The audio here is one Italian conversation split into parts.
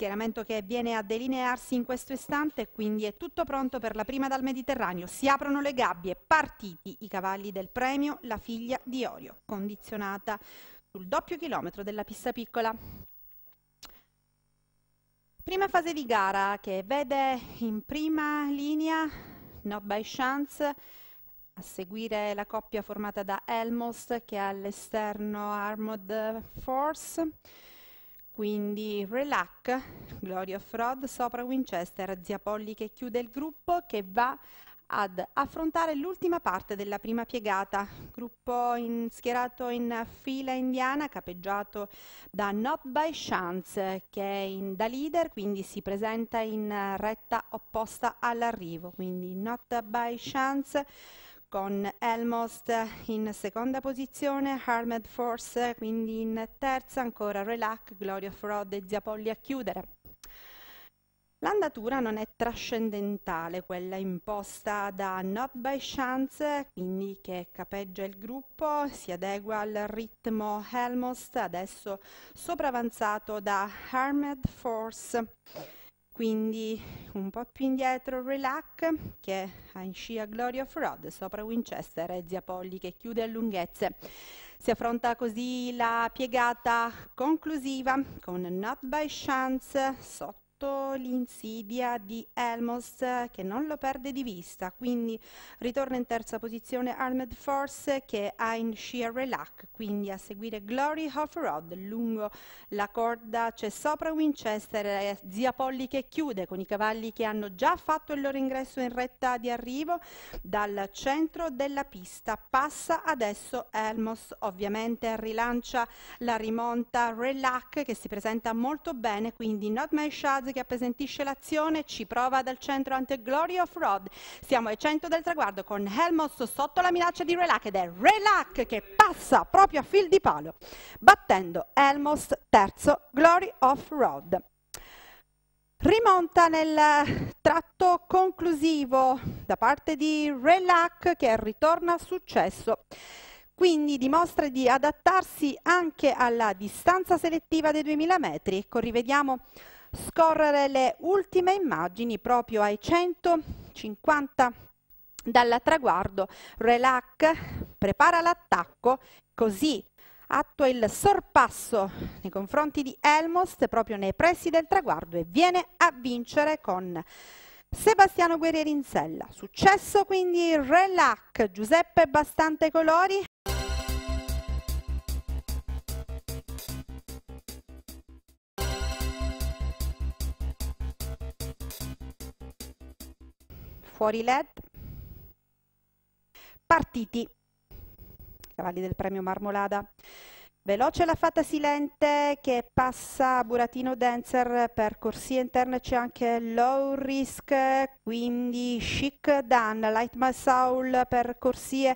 schieramento che viene a delinearsi in questo istante, quindi è tutto pronto per la prima dal Mediterraneo. Si aprono le gabbie, partiti i cavalli del premio La figlia di Orio, condizionata sul doppio chilometro della pista piccola. Prima fase di gara che vede in prima linea Not by Chance a seguire la coppia formata da Elmos che è all'esterno Armored Force quindi Relac, Glory of Rod sopra Winchester, Zia Polly che chiude il gruppo che va ad affrontare l'ultima parte della prima piegata, gruppo in, schierato in fila indiana capeggiato da Not by Chance che è in, da leader, quindi si presenta in retta opposta all'arrivo, quindi Not by Chance con Elmost in seconda posizione, Armed Force quindi in terza, ancora Relac, Glory of Rod e Ziapolli a chiudere. L'andatura non è trascendentale, quella imposta da Not by Chance, quindi che capeggia il gruppo, si adegua al ritmo Helmost, adesso sopravanzato da Armed Force quindi un po' più indietro Relac che ha in scia Glory of Rod sopra Winchester e Zia Ziapolli che chiude a lunghezze. Si affronta così la piegata conclusiva con Not by Chance sotto sotto l'insidia di Elmos che non lo perde di vista, quindi ritorna in terza posizione Armed Force che ha in scia Relac, quindi a seguire Glory Off-Road, lungo la corda c'è sopra Winchester e Zia Polly che chiude con i cavalli che hanno già fatto il loro ingresso in retta di arrivo dal centro della pista, passa adesso Elmos ovviamente rilancia la rimonta Relac che si presenta molto bene, quindi Not My Shadow che appesantisce l'azione, ci prova dal centro ante Glory of Rod. Siamo ai 100 del traguardo con Helmos sotto la minaccia di Relac ed è Relac che passa proprio a fil di palo, battendo Helmos terzo Glory of Rod. Rimonta nel tratto conclusivo da parte di Relac che ritorna a successo quindi dimostra di adattarsi anche alla distanza selettiva dei 2000 metri. Ecco, rivediamo scorrere le ultime immagini proprio ai 150 dal traguardo, Relac prepara l'attacco, così attua il sorpasso nei confronti di Elmost proprio nei pressi del traguardo e viene a vincere con Sebastiano Guerrieri in sella. Successo quindi Relac, Giuseppe Bastante Colori fuori led partiti cavalli del premio marmolada veloce la fata silente che passa buratino dancer per corsie interne c'è anche low risk quindi chic dan light my soul per corsie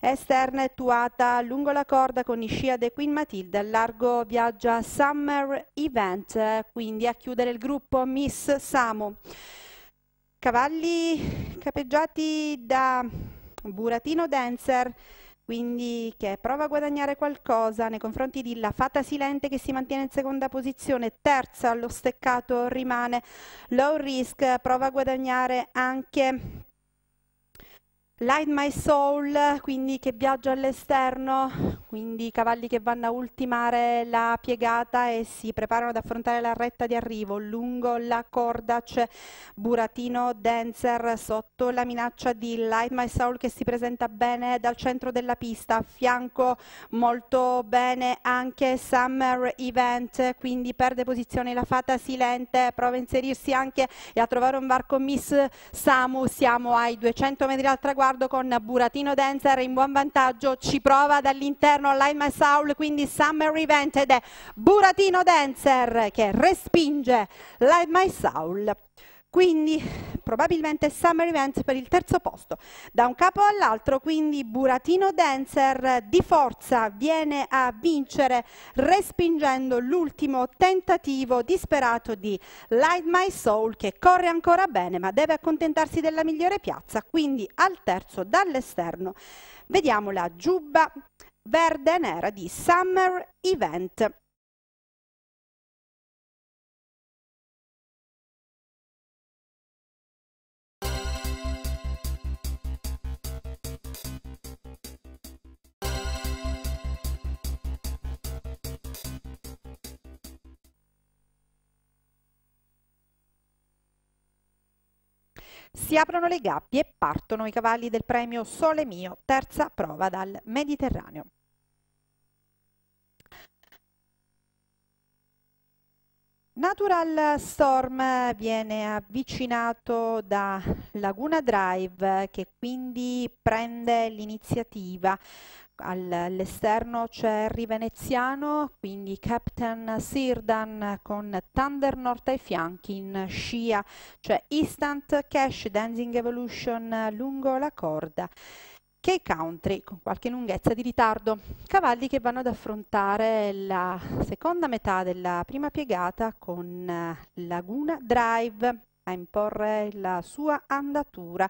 esterne tuata lungo la corda con Iscia de Queen Matilda largo viaggia summer event quindi a chiudere il gruppo Miss Samo cavalli capeggiati da Buratino Dancer quindi che prova a guadagnare qualcosa nei confronti di La Fata Silente che si mantiene in seconda posizione, terza allo steccato rimane Low Risk, prova a guadagnare anche Light My Soul, quindi che viaggia all'esterno, quindi i cavalli che vanno a ultimare la piegata e si preparano ad affrontare la retta di arrivo, lungo la corda c'è Buratino Dancer sotto la minaccia di Light My Soul che si presenta bene dal centro della pista, a fianco molto bene anche Summer Event, quindi perde posizione la fata silente, prova a inserirsi anche e a trovare un varco Miss Samu, siamo ai 200 metri al traguardo, riguardo con Buratino Dancer in buon vantaggio, ci prova dall'interno Laima Saul, quindi Summer Event ed è Buratino Dancer che respinge Laima Saul. Quindi probabilmente Summer Event per il terzo posto. Da un capo all'altro, quindi Buratino Dancer di forza viene a vincere respingendo l'ultimo tentativo disperato di Light My Soul che corre ancora bene ma deve accontentarsi della migliore piazza, quindi al terzo dall'esterno. Vediamo la giubba verde e nera di Summer Event. Si aprono le gabbie e partono i cavalli del premio Sole Mio, terza prova dal Mediterraneo. Natural Storm viene avvicinato da Laguna Drive che quindi prende l'iniziativa All'esterno c'è il Veneziano, quindi Captain Sirdan con Thunder North ai fianchi in scia, cioè Instant Cash, Dancing Evolution lungo la corda che country con qualche lunghezza di ritardo, cavalli che vanno ad affrontare la seconda metà della prima piegata con eh, Laguna Drive a imporre la sua andatura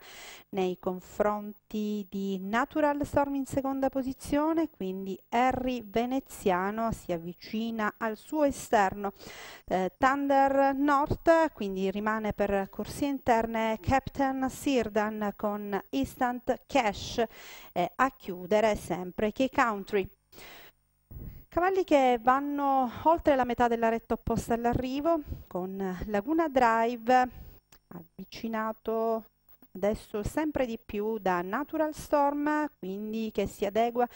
nei confronti di Natural Storm in seconda posizione, quindi Harry Veneziano si avvicina al suo esterno. Eh, Thunder North, quindi rimane per corsie interne Captain Sirdan con Instant Cash eh, a chiudere sempre K-Country. Cavalli che vanno oltre la metà della retta opposta all'arrivo con Laguna Drive avvicinato adesso sempre di più da Natural Storm, quindi che si adegua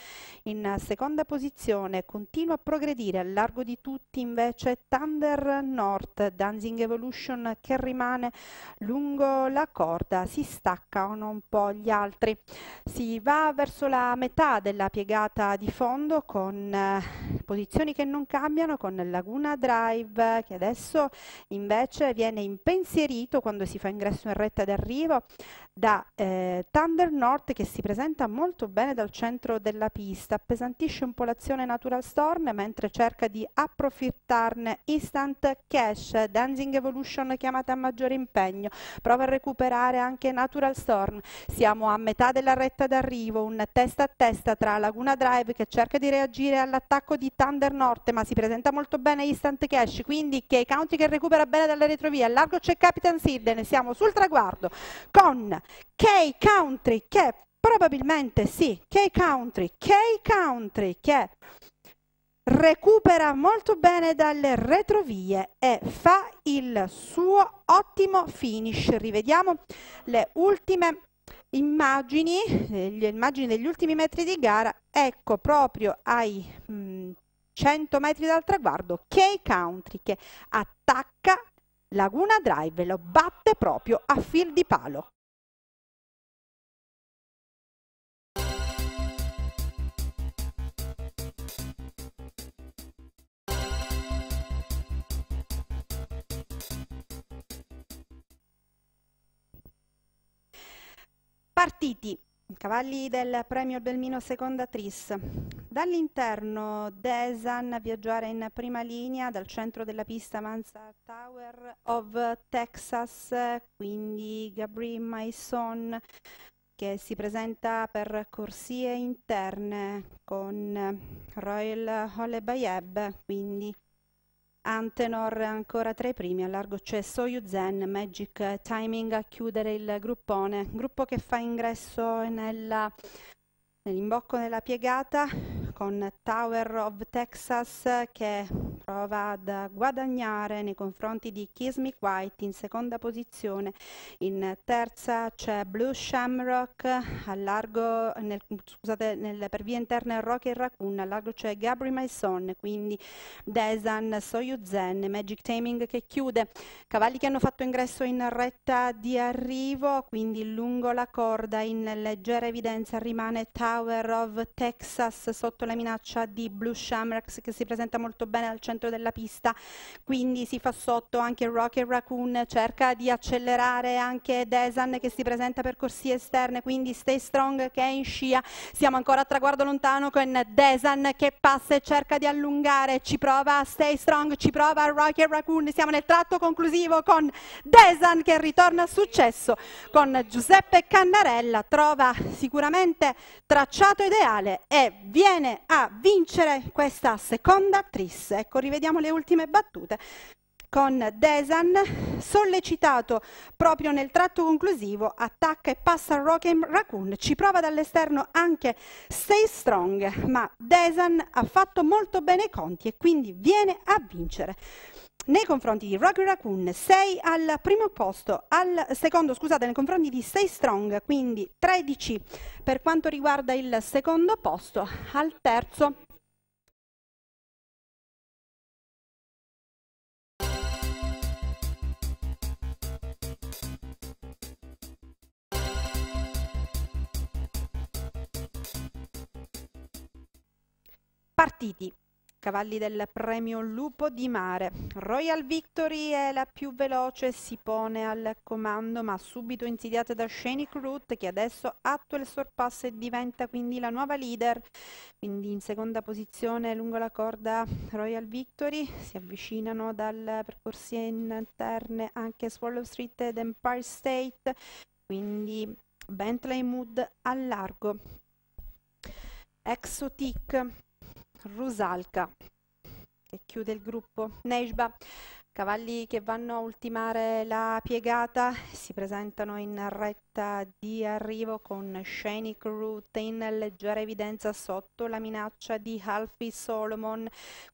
in seconda posizione, continua a progredire al largo di tutti invece Thunder North, Dancing Evolution che rimane lungo la corda, si staccano un po' gli altri. Si va verso la metà della piegata di fondo con eh, posizioni che non cambiano, con Laguna Drive che adesso invece viene impensierito quando si fa ingresso in retta d'arrivo da eh, Thunder North che si presenta molto bene dal centro della pista, appesantisce un po' l'azione Natural Storm mentre cerca di approfittarne Instant Cash, Dancing Evolution chiamata a maggiore impegno, prova a recuperare anche Natural Storm, siamo a metà della retta d'arrivo, un testa a testa tra Laguna Drive che cerca di reagire all'attacco di Thunder North ma si presenta molto bene Instant Cash, quindi che i Country che recupera bene dalla retrovia, largo c'è Capitan Sidden, siamo sul traguardo con con K-Country che probabilmente sì, K-Country, K-Country che recupera molto bene dalle retrovie e fa il suo ottimo finish. Rivediamo le ultime immagini, le immagini degli ultimi metri di gara, ecco proprio ai mh, mm, 100 metri dal traguardo K-Country che attacca Laguna Drive e lo batte proprio a fil di palo. Partiti Cavalli del premio Belmino seconda tris. Dall'interno Desan a viaggiare in prima linea dal centro della pista Mansa Tower of Texas, quindi Gabriel Maison che si presenta per corsie interne con Royal Holebayeb, quindi Antenor ancora tra i primi, a largo c'è Soyuz Zen, Magic Timing a chiudere il gruppone, gruppo che fa ingresso nell'imbocco della piegata con Tower of Texas che prova da guadagnare nei confronti di Kiss White in seconda posizione, in terza c'è Blue Shamrock, al largo, nel, scusate, nel, per via interna il Rocky Raccoon, al largo c'è Gabri Maison, quindi Desan, Soyuzen, Magic Taming che chiude, cavalli che hanno fatto ingresso in retta di arrivo, quindi lungo la corda, in leggera evidenza rimane Tower of Texas sotto la minaccia di Blue Shamrock che si presenta molto bene al centro centro della pista, quindi si fa sotto anche il Rocket Raccoon, cerca di accelerare anche Desan che si presenta per corsie esterne, quindi stay strong che è in scia, siamo ancora a traguardo lontano con Desan che passa e cerca di allungare, ci prova stay strong, ci prova Rocket Raccoon, siamo nel tratto conclusivo con Desan che ritorna a successo con Giuseppe Cannarella, trova sicuramente tracciato ideale e viene a vincere questa seconda tris. Ecco, rivediamo le ultime battute con Desan, sollecitato proprio nel tratto conclusivo, attacca e passa a Rokem Raccoon, ci prova dall'esterno anche Stay Strong, ma Desan ha fatto molto bene i conti e quindi viene a vincere. Nei confronti di Rocky Raccoon 6 al primo posto, al secondo scusate, nei confronti di 6 Strong, quindi 13 per quanto riguarda il secondo posto, al terzo partiti. Cavalli del premio Lupo di Mare. Royal Victory è la più veloce, si pone al comando ma subito insidiata da Shani Crut che adesso attua il sorpasso e diventa quindi la nuova leader. Quindi in seconda posizione lungo la corda Royal Victory, si avvicinano dal percorsi interne anche Swallow Street ed Empire State, quindi Bentley Mood al largo. Exotic Rusalka e chiude il gruppo Nejba Cavalli che vanno a ultimare la piegata si presentano in retta di arrivo con Shanic Root in leggera evidenza sotto la minaccia di Alfie Solomon,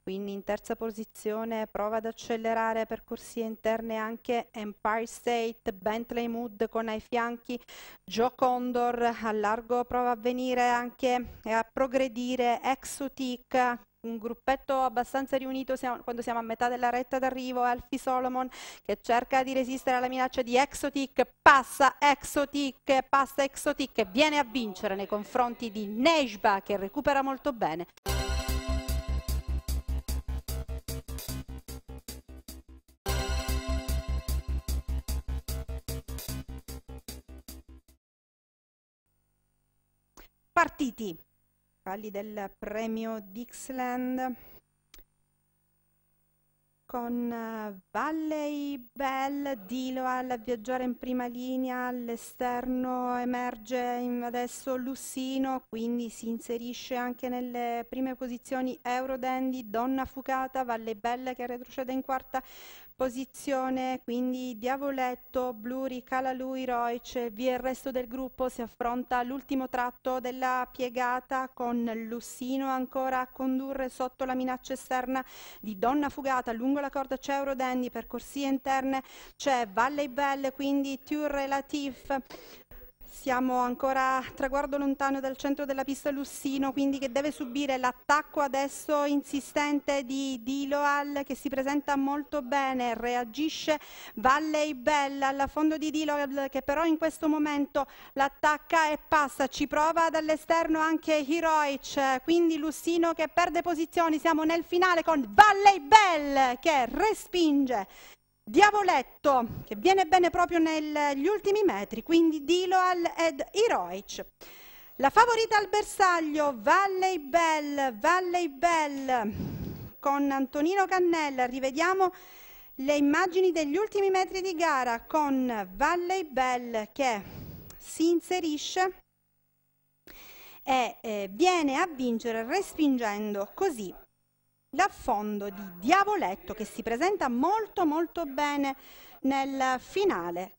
quindi in terza posizione prova ad accelerare per corsie interne anche Empire State, Bentley Mood con ai fianchi Joe Condor, a largo prova a venire anche a progredire Exotic un gruppetto abbastanza riunito siamo, quando siamo a metà della retta d'arrivo, Alfie Solomon che cerca di resistere alla minaccia di Exotic, passa Exotic, passa Exotic e viene a vincere nei confronti di Nejba che recupera molto bene. partiti parli del premio Dixland con uh, Valley Bell, al viaggiare in prima linea, all'esterno emerge adesso Lussino, quindi si inserisce anche nelle prime posizioni Eurodandy, Donna Fucata, Valley Bell che retrocede in quarta, Posizione quindi Diavoletto, Bluri, Calalui, Roic, via il resto del gruppo, si affronta l'ultimo tratto della piegata con Lussino ancora a condurre sotto la minaccia esterna di Donna Fugata, lungo la corda c'è Eurodandy, per corsie interne c'è Valle Belle, quindi Tour Relatif, siamo ancora a traguardo lontano dal centro della pista Lussino, quindi che deve subire l'attacco adesso insistente di Diloal che si presenta molto bene, reagisce Valley Bella al fondo di Diloal che però in questo momento l'attacca e passa, ci prova dall'esterno anche Heroic, quindi Lussino che perde posizioni, siamo nel finale con Valley Bell che respinge Diavoletto, che viene bene proprio negli ultimi metri, quindi Diloal ed Iroic. La favorita al bersaglio, Valley Bell, Valley Bell con Antonino Cannella. Rivediamo le immagini degli ultimi metri di gara con Valley Bell che si inserisce e eh, viene a vincere respingendo così l'affondo di Diavoletto che si presenta molto molto bene nel finale.